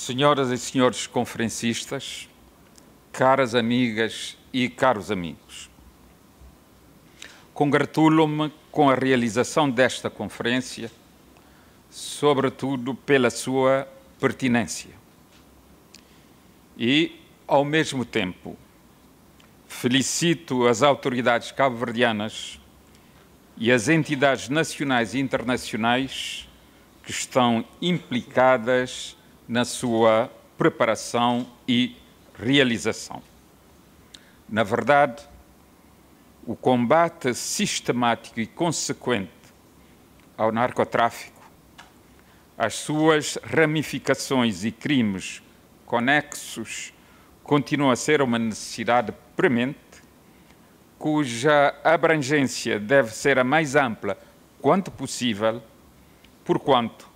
Senhoras e senhores conferencistas, caras amigas e caros amigos, congratulo-me com a realização desta conferência, sobretudo pela sua pertinência. E, ao mesmo tempo, felicito as autoridades cabo-verdianas e as entidades nacionais e internacionais que estão implicadas na sua preparação e realização. Na verdade, o combate sistemático e consequente ao narcotráfico, às suas ramificações e crimes conexos, continua a ser uma necessidade premente, cuja abrangência deve ser a mais ampla quanto possível, porquanto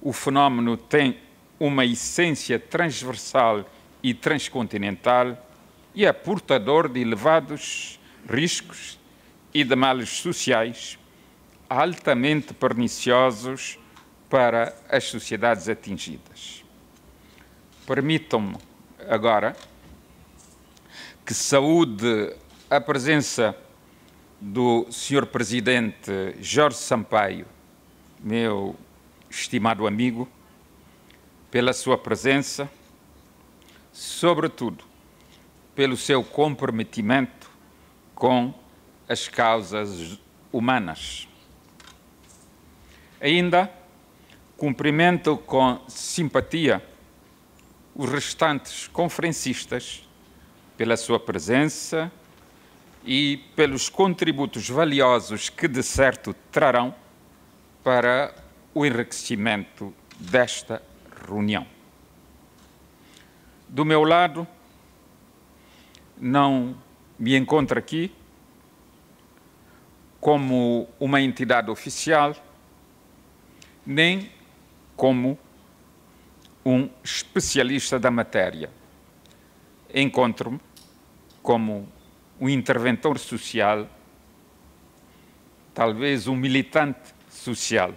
o fenómeno tem uma essência transversal e transcontinental e é portador de elevados riscos e de males sociais altamente perniciosos para as sociedades atingidas. Permitam-me agora que saúde a presença do Sr. Presidente Jorge Sampaio, meu estimado amigo, pela sua presença, sobretudo pelo seu comprometimento com as causas humanas. Ainda cumprimento com simpatia os restantes conferencistas pela sua presença e pelos contributos valiosos que de certo trarão para o enriquecimento desta reunião. Do meu lado, não me encontro aqui como uma entidade oficial, nem como um especialista da matéria. Encontro-me como um interventor social, talvez um militante social,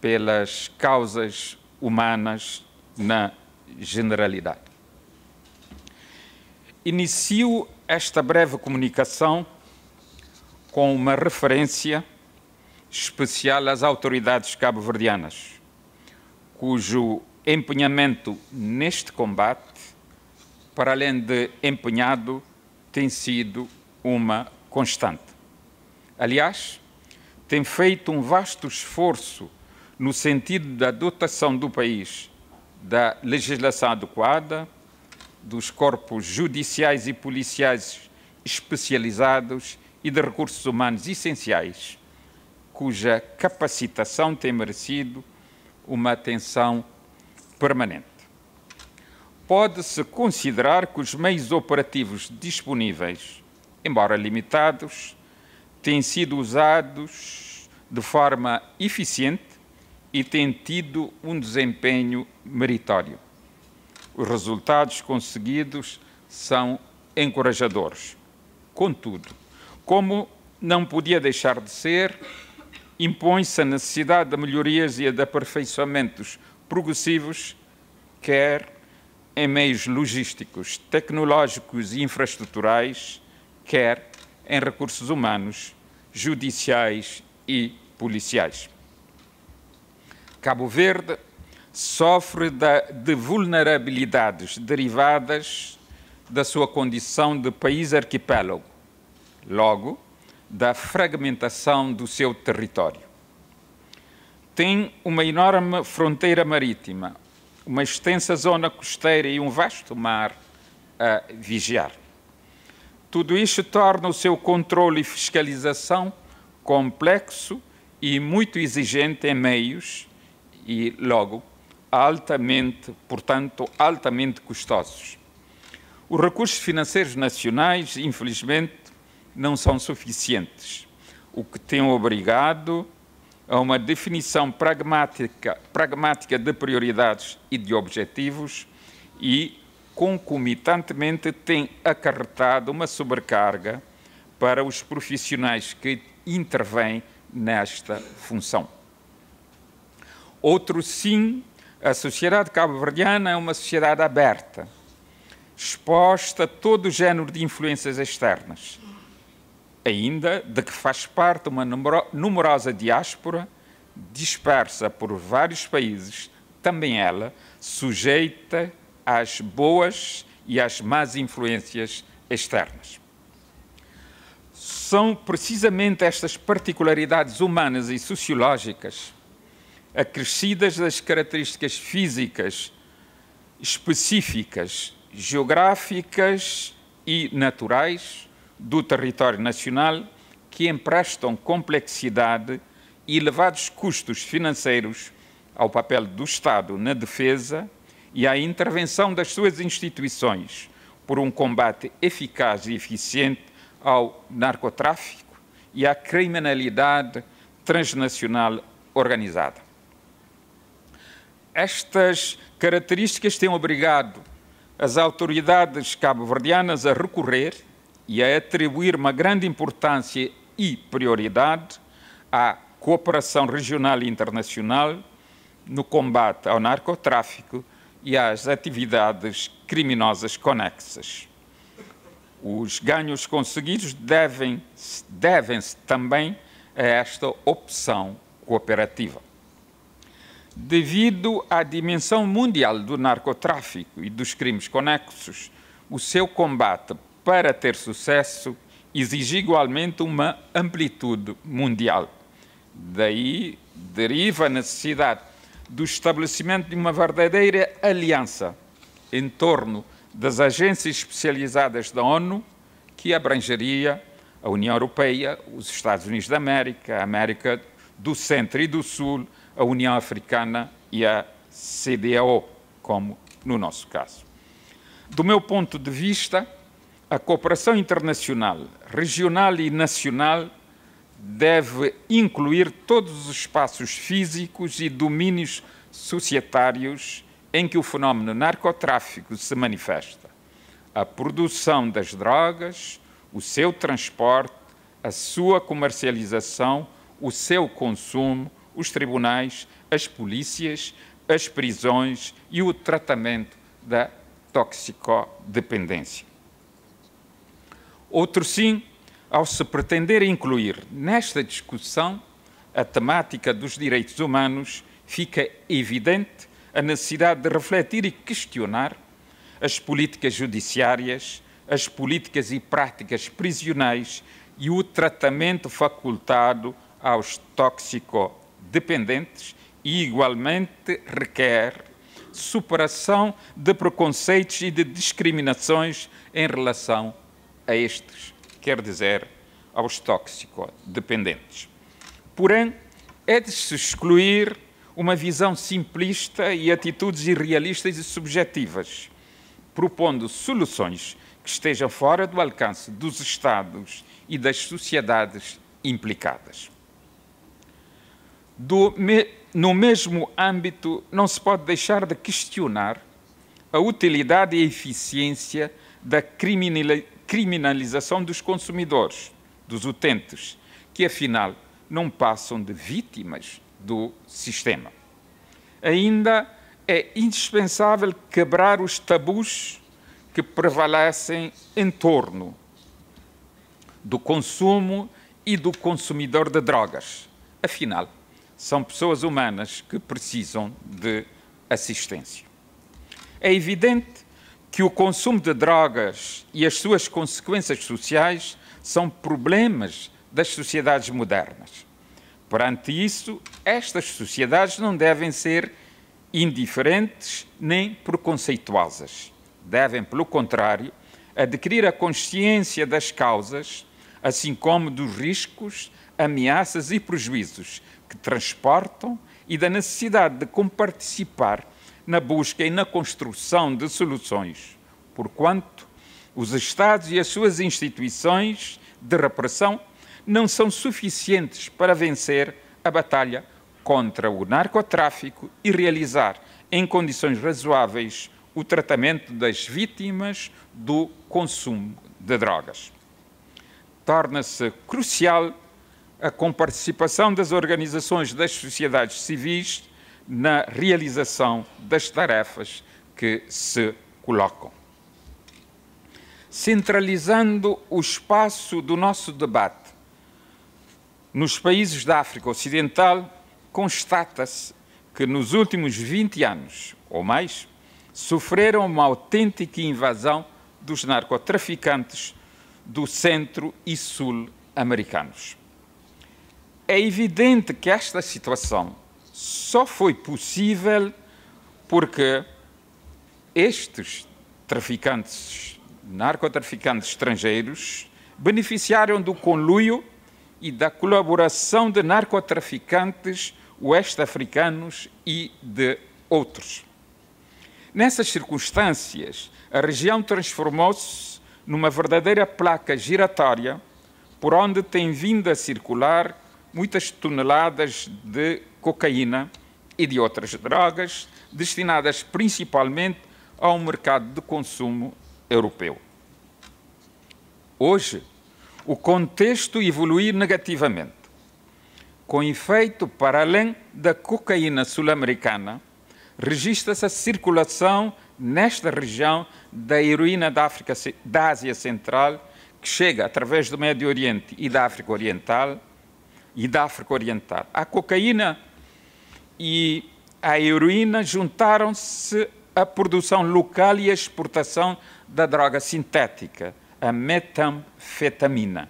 pelas causas humanas na generalidade. Inicio esta breve comunicação com uma referência especial às autoridades cabo-verdianas, cujo empenhamento neste combate, para além de empenhado, tem sido uma constante. Aliás, tem feito um vasto esforço no sentido da dotação do país da legislação adequada, dos corpos judiciais e policiais especializados e de recursos humanos essenciais, cuja capacitação tem merecido uma atenção permanente. Pode-se considerar que os meios operativos disponíveis, embora limitados, têm sido usados de forma eficiente e tem tido um desempenho meritório. Os resultados conseguidos são encorajadores. Contudo, como não podia deixar de ser, impõe-se a necessidade de melhorias e de aperfeiçoamentos progressivos, quer em meios logísticos, tecnológicos e infraestruturais, quer em recursos humanos, judiciais e policiais. Cabo Verde sofre de vulnerabilidades derivadas da sua condição de país arquipélago, logo, da fragmentação do seu território. Tem uma enorme fronteira marítima, uma extensa zona costeira e um vasto mar a vigiar. Tudo isto torna o seu controle e fiscalização complexo e muito exigente em meios e, logo, altamente, portanto, altamente custosos. Os recursos financeiros nacionais, infelizmente, não são suficientes, o que tem obrigado a uma definição pragmática, pragmática de prioridades e de objetivos e, concomitantemente, tem acarretado uma sobrecarga para os profissionais que intervêm nesta função. Outro sim, a sociedade cabo-verdiana é uma sociedade aberta, exposta a todo o género de influências externas, ainda de que faz parte uma numerosa diáspora dispersa por vários países, também ela sujeita às boas e às más influências externas. São precisamente estas particularidades humanas e sociológicas acrescidas das características físicas específicas, geográficas e naturais do território nacional que emprestam complexidade e elevados custos financeiros ao papel do Estado na defesa e à intervenção das suas instituições por um combate eficaz e eficiente ao narcotráfico e à criminalidade transnacional organizada estas características têm obrigado as autoridades cabo-verdianas a recorrer e a atribuir uma grande importância e prioridade à cooperação regional e internacional no combate ao narcotráfico e às atividades criminosas conexas. Os ganhos conseguidos devem-se devem também a esta opção cooperativa. Devido à dimensão mundial do narcotráfico e dos crimes conexos, o seu combate, para ter sucesso, exige igualmente uma amplitude mundial. Daí deriva a necessidade do estabelecimento de uma verdadeira aliança em torno das agências especializadas da ONU, que abrangeria a União Europeia, os Estados Unidos da América, a América do Centro e do Sul, a União Africana e a CDAO, como no nosso caso. Do meu ponto de vista, a cooperação internacional, regional e nacional deve incluir todos os espaços físicos e domínios societários em que o fenómeno narcotráfico se manifesta. A produção das drogas, o seu transporte, a sua comercialização, o seu consumo, os tribunais, as polícias, as prisões e o tratamento da toxicodependência. Outro sim, ao se pretender incluir nesta discussão a temática dos direitos humanos, fica evidente a necessidade de refletir e questionar as políticas judiciárias, as políticas e práticas prisionais e o tratamento facultado aos toxicodependentes dependentes e igualmente requer superação de preconceitos e de discriminações em relação a estes, quer dizer, aos tóxico-dependentes. Porém, é de se excluir uma visão simplista e atitudes irrealistas e subjetivas, propondo soluções que estejam fora do alcance dos Estados e das sociedades implicadas. Do, no mesmo âmbito, não se pode deixar de questionar a utilidade e a eficiência da criminalização dos consumidores, dos utentes, que afinal não passam de vítimas do sistema. Ainda é indispensável quebrar os tabus que prevalecem em torno do consumo e do consumidor de drogas. Afinal, são pessoas humanas que precisam de assistência. É evidente que o consumo de drogas e as suas consequências sociais são problemas das sociedades modernas. Perante isso, estas sociedades não devem ser indiferentes nem preconceituosas. Devem, pelo contrário, adquirir a consciência das causas, assim como dos riscos ameaças e prejuízos que transportam e da necessidade de comparticipar na busca e na construção de soluções, porquanto os Estados e as suas instituições de repressão não são suficientes para vencer a batalha contra o narcotráfico e realizar, em condições razoáveis, o tratamento das vítimas do consumo de drogas. Torna-se crucial a comparticipação das organizações das sociedades civis na realização das tarefas que se colocam. Centralizando o espaço do nosso debate nos países da África Ocidental, constata-se que nos últimos 20 anos ou mais sofreram uma autêntica invasão dos narcotraficantes do centro e sul americanos é evidente que esta situação só foi possível porque estes traficantes, narcotraficantes estrangeiros, beneficiaram do conluio e da colaboração de narcotraficantes oeste-africanos e de outros. Nessas circunstâncias, a região transformou-se numa verdadeira placa giratória por onde tem vindo a circular muitas toneladas de cocaína e de outras drogas, destinadas principalmente ao mercado de consumo europeu. Hoje, o contexto evolui negativamente, com efeito para além da cocaína sul-americana, registra-se a circulação nesta região da heroína da, África, da Ásia Central, que chega através do Médio Oriente e da África Oriental e da África Oriental. A cocaína e a heroína juntaram-se à produção local e à exportação da droga sintética, a metanfetamina,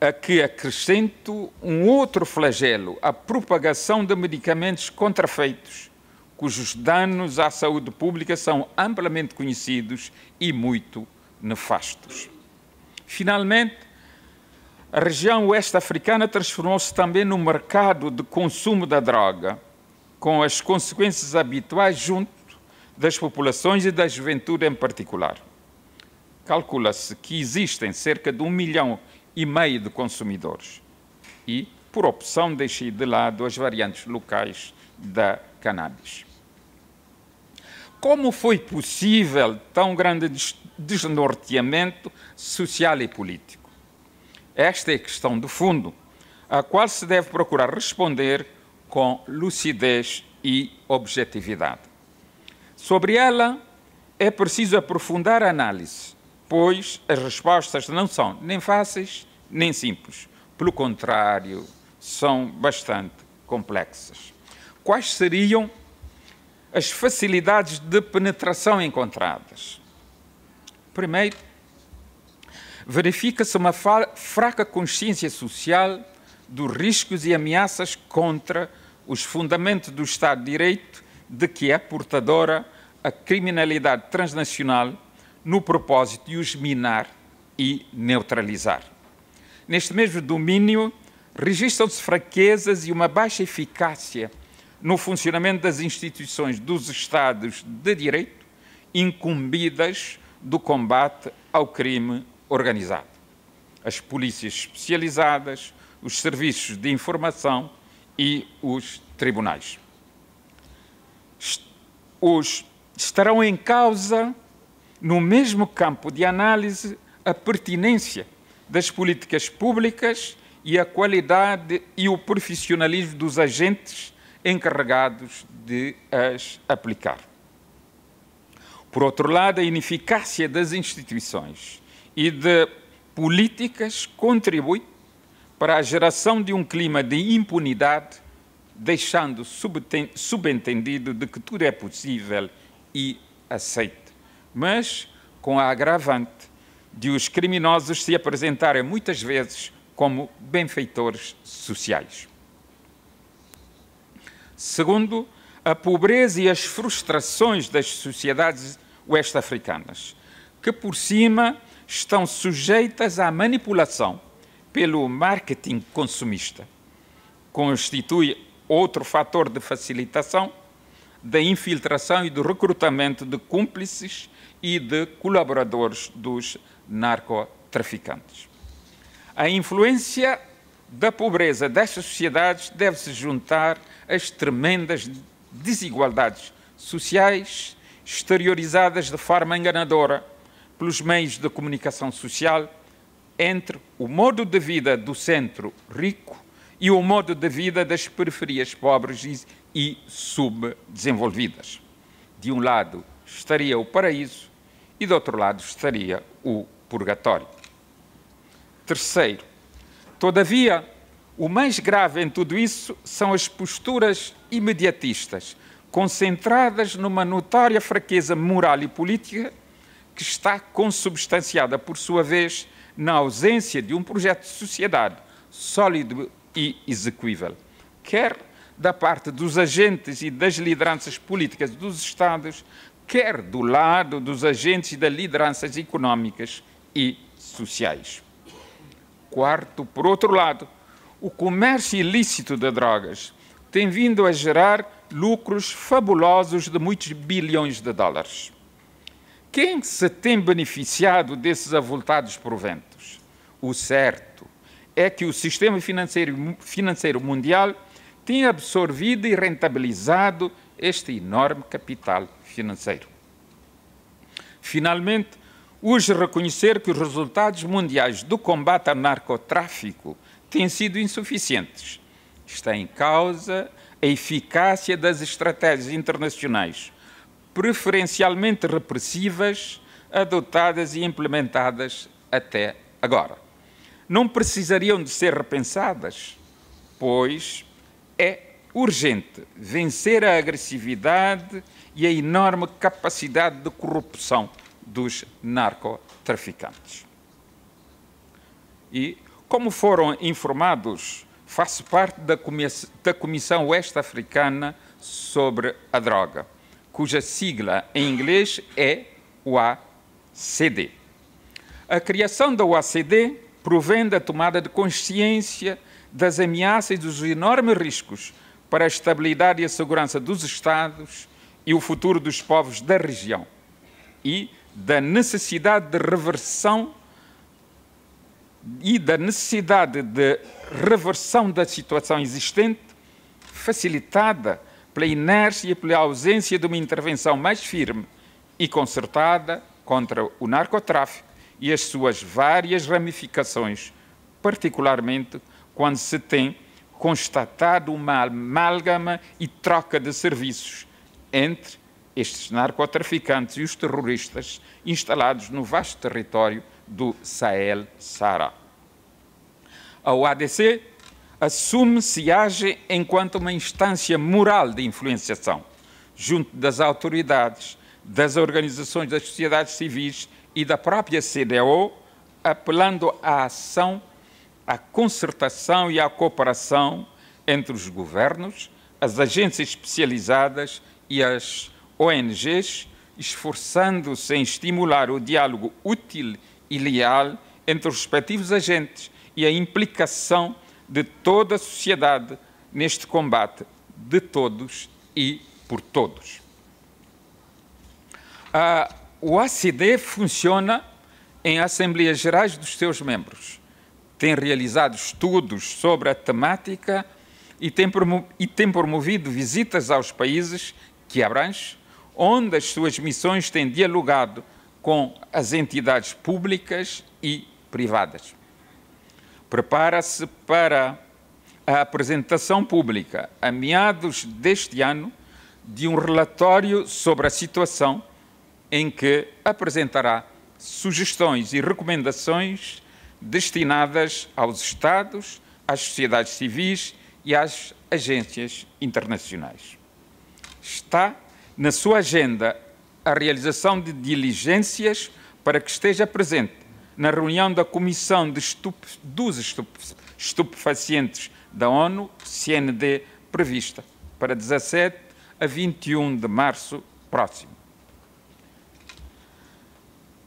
a que acrescento um outro flagelo, a propagação de medicamentos contrafeitos, cujos danos à saúde pública são amplamente conhecidos e muito nefastos. Finalmente, a região oeste africana transformou-se também no mercado de consumo da droga, com as consequências habituais junto das populações e da juventude em particular. Calcula-se que existem cerca de um milhão e meio de consumidores e, por opção, deixei de lado as variantes locais da cannabis. Como foi possível tão grande desnorteamento social e político? Esta é a questão do fundo, a qual se deve procurar responder com lucidez e objetividade. Sobre ela, é preciso aprofundar a análise, pois as respostas não são nem fáceis nem simples. Pelo contrário, são bastante complexas. Quais seriam as facilidades de penetração encontradas? Primeiro, verifica-se uma fraca consciência social dos riscos e ameaças contra os fundamentos do Estado de Direito de que é portadora a criminalidade transnacional no propósito de os minar e neutralizar. Neste mesmo domínio, registram-se fraquezas e uma baixa eficácia no funcionamento das instituições dos Estados de Direito incumbidas do combate ao crime organizado. As polícias especializadas, os serviços de informação e os tribunais. Os estarão em causa, no mesmo campo de análise, a pertinência das políticas públicas e a qualidade e o profissionalismo dos agentes encarregados de as aplicar. Por outro lado, a ineficácia das instituições e de políticas contribui para a geração de um clima de impunidade, deixando subentendido de que tudo é possível e aceito. Mas com a agravante de os criminosos se apresentarem muitas vezes como benfeitores sociais. Segundo, a pobreza e as frustrações das sociedades oeste-africanas, que por cima estão sujeitas à manipulação pelo marketing consumista. Constitui outro fator de facilitação da infiltração e do recrutamento de cúmplices e de colaboradores dos narcotraficantes. A influência da pobreza destas sociedades deve-se juntar às tremendas desigualdades sociais exteriorizadas de forma enganadora pelos meios de comunicação social entre o modo de vida do centro rico e o modo de vida das periferias pobres e subdesenvolvidas. De um lado estaria o paraíso e do outro lado estaria o purgatório. Terceiro, todavia, o mais grave em tudo isso são as posturas imediatistas, concentradas numa notória fraqueza moral e política que está consubstanciada, por sua vez, na ausência de um projeto de sociedade sólido e execuível, quer da parte dos agentes e das lideranças políticas dos Estados, quer do lado dos agentes e das lideranças económicas e sociais. Quarto, por outro lado, o comércio ilícito de drogas tem vindo a gerar lucros fabulosos de muitos bilhões de dólares. Quem se tem beneficiado desses avultados proventos? O certo é que o sistema financeiro, financeiro mundial tem absorvido e rentabilizado este enorme capital financeiro. Finalmente, hoje reconhecer que os resultados mundiais do combate ao narcotráfico têm sido insuficientes. Está em causa a eficácia das estratégias internacionais preferencialmente repressivas adotadas e implementadas até agora. Não precisariam de ser repensadas, pois é urgente vencer a agressividade e a enorme capacidade de corrupção dos narcotraficantes. E, como foram informados, faço parte da Comissão Oeste-Africana sobre a Droga cuja sigla em inglês é OACD. A criação da OACD provém da tomada de consciência das ameaças e dos enormes riscos para a estabilidade e a segurança dos Estados e o futuro dos povos da região e da necessidade de reversão e da necessidade de reversão da situação existente facilitada pela inércia e pela ausência de uma intervenção mais firme e concertada contra o narcotráfico e as suas várias ramificações, particularmente quando se tem constatado uma amálgama e troca de serviços entre estes narcotraficantes e os terroristas instalados no vasto território do sahel sahara Ao ADC assume-se e age enquanto uma instância moral de influenciação, junto das autoridades, das organizações das sociedades civis e da própria CDO, apelando à ação, à concertação e à cooperação entre os governos, as agências especializadas e as ONGs, esforçando-se em estimular o diálogo útil e leal entre os respectivos agentes e a implicação de toda a sociedade neste combate de todos e por todos. Ah, o ACD funciona em Assembleias Gerais dos seus membros, tem realizado estudos sobre a temática e tem, e tem promovido visitas aos países que abrange, onde as suas missões têm dialogado com as entidades públicas e privadas prepara-se para a apresentação pública, a meados deste ano, de um relatório sobre a situação, em que apresentará sugestões e recomendações destinadas aos Estados, às sociedades civis e às agências internacionais. Está na sua agenda a realização de diligências para que esteja presente na reunião da Comissão dos Estupefacientes da ONU, CND, prevista para 17 a 21 de março próximo.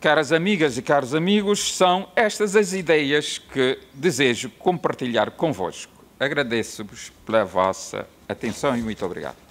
Caras amigas e caros amigos, são estas as ideias que desejo compartilhar convosco. Agradeço-vos pela vossa atenção e muito obrigado.